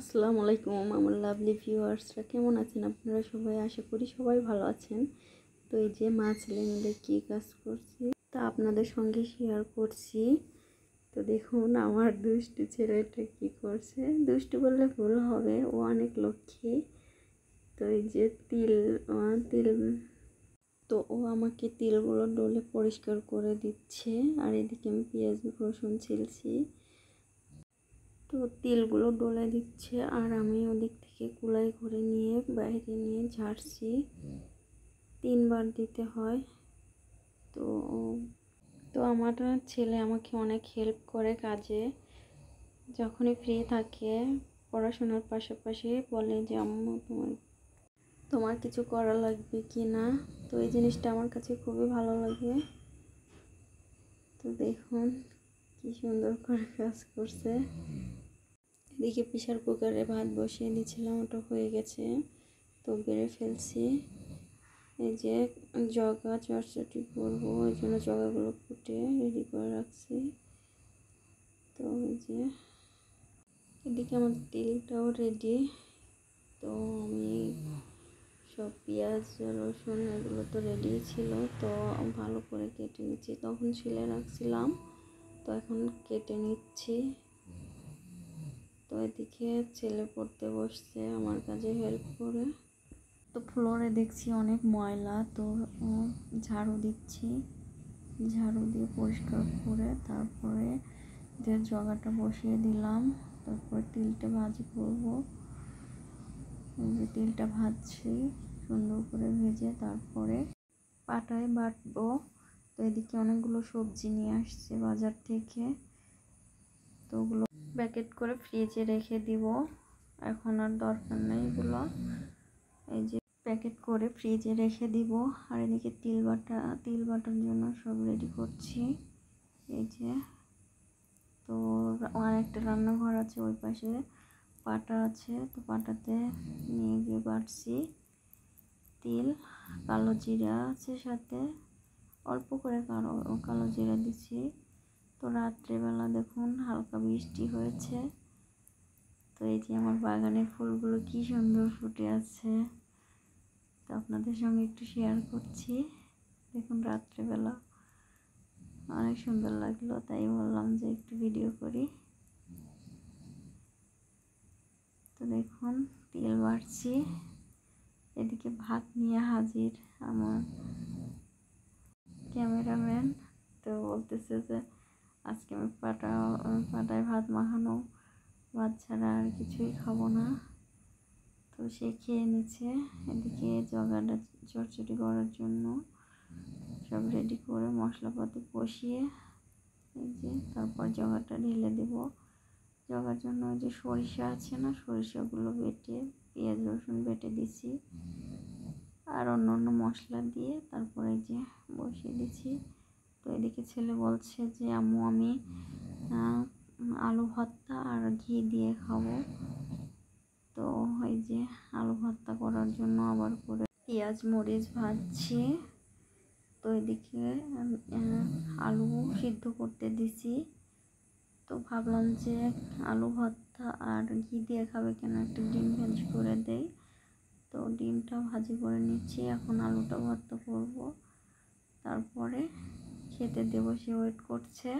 আসসালামু আলাইকুম আমার লাভলি ভিউয়ার্সরা কেমন আছেন আপনারা সবাই আশা করি সবাই ভালো আছেন তো এই যে মা ছেলে মিলে কী কাজ করছি তা আপনাদের সঙ্গে শেয়ার করছি তো দেখুন আমার দুষ্টু ছেলেটা কি করছে দুষ্টু বললে ভুল হবে ও অনেক লক্ষ্মী তো এই যে তিল তিল তো ও আমাকে তিলগুলো ডোলে পরিষ্কার করে দিচ্ছে আর এদিকে আমি পেঁয়াজ রসুন ছিলছি তো তেলগুলো ডলে দিচ্ছে আর আমি ওদিক থেকে কুলাই করে নিয়ে বাইরে নিয়ে ঝাড়ছি তিনবার দিতে হয় তো তো আমার ছেলে আমাকে অনেক হেল্প করে কাজে যখনই ফ্রি থাকে পড়াশোনার পাশাপাশি বলে যে আম্মু তোমার তোমার কিছু করা লাগবে কি না তো এই জিনিসটা আমার কাছে খুবই ভালো লাগে তো দেখুন কি সুন্দর করে কাজ করছে এদিকে প্রেশার কুকারে ভাত বসিয়ে নিয়েছিলাম ওটা হয়ে গেছে তো বেড়ে ফেলছি এই যে জগা চটচটি করবো ওই জন্য জগাগুলো ফুটে রেডি করে রাখছি তো এই যে এদিকে আমার তেলটাও রেডি তো আমি সব পেঁয়াজ রসুন এগুলো তো রেডি ছিল তো ভালো করে কেটে নিচ্ছি তখন ছিলে রাখছিলাম তো এখন কেটে নিচ্ছি তো এদিকে ছেলে পড়তে বসছে আমার কাজে হেল্প করে তো ফ্লোরে দেখছি অনেক ময়লা তো ঝাড়ু দিচ্ছি ঝাড়ু দিয়ে পরিষ্কার করে তারপরে যে জগাটা বসিয়ে দিলাম তারপর তিলটা ভাজি করবো তিলটা ভাজছি সুন্দর করে ভেজে তারপরে পাটায় বাটবো তো এদিকে অনেকগুলো সবজি নিয়ে আসছে বাজার থেকে তো ওগুলো প্যাকেট করে ফ্রিজে রেখে দিব এখন আর দরকার নেই এগুলো এই যে প্যাকেট করে ফ্রিজে রেখে দিব আর এদিকে তিল বাটা তিল বাটার জন্য সব রেডি করছি এই যে তো আর একটা রান্নাঘর আছে ওই পাশে পাটা আছে তো পাটাতে নিয়ে গিয়ে বাড়ছি তিল কালো জিরা আছে সাথে অল্প করে কালো কালো জিরা দিচ্ছি তো রাত্রেবেলা দেখুন বৃষ্টি হয়েছে তো এই যে আমার বাগানের ফুলগুলো কি সুন্দর ফুটে আছে তো আপনাদের সঙ্গে একটু শেয়ার করছি দেখুন রাত্রেবেলা অনেক সুন্দর লাগলো তাই বললাম যে একটু ভিডিও করি তো দেখুন তেল বাড়ছি এদিকে ভাত নিয়ে হাজির আমার ক্যামেরাম্যান তো বলতেছে যে আজকে আমি পাটা পাটায় ভাত মাখানো ভাত ছাড়া আর কিছুই খাবো না তো সে খেয়ে নিচ্ছে এদিকে জগাটা চটচটি করার জন্য সব রেডি করে মশলাপাতি কষিয়ে এই যে তারপর জগাটা ঢেলে দেব জগার জন্য যে সরিষা আছে না সরিষাগুলো বেটে পেঁয়াজ রসুন বেটে দিছি আর অন্য অন্য মশলা দিয়ে তারপরে যে বসিয়ে দিছি তো এদিকে ছেলে বলছে যে আম্মু আমি আলু ভর্তা আর ঘি দিয়ে খাবো তো ওই যে আলু ভর্তা করার জন্য আবার করে পেঁয়াজ মরিচ ভাজছি তো এদিকে আলু সিদ্ধ করতে দিছি তো ভাবলাম যে আলু ভর্তা আর ঘি দিয়ে খাবে কেন একটু ডিম ভাজি করে দেই তো ডিমটা ভাজি করে নিচ্ছি এখন আলুটা ভর্তা করব তারপরে খেতে দেবো সে ওয়েট করছে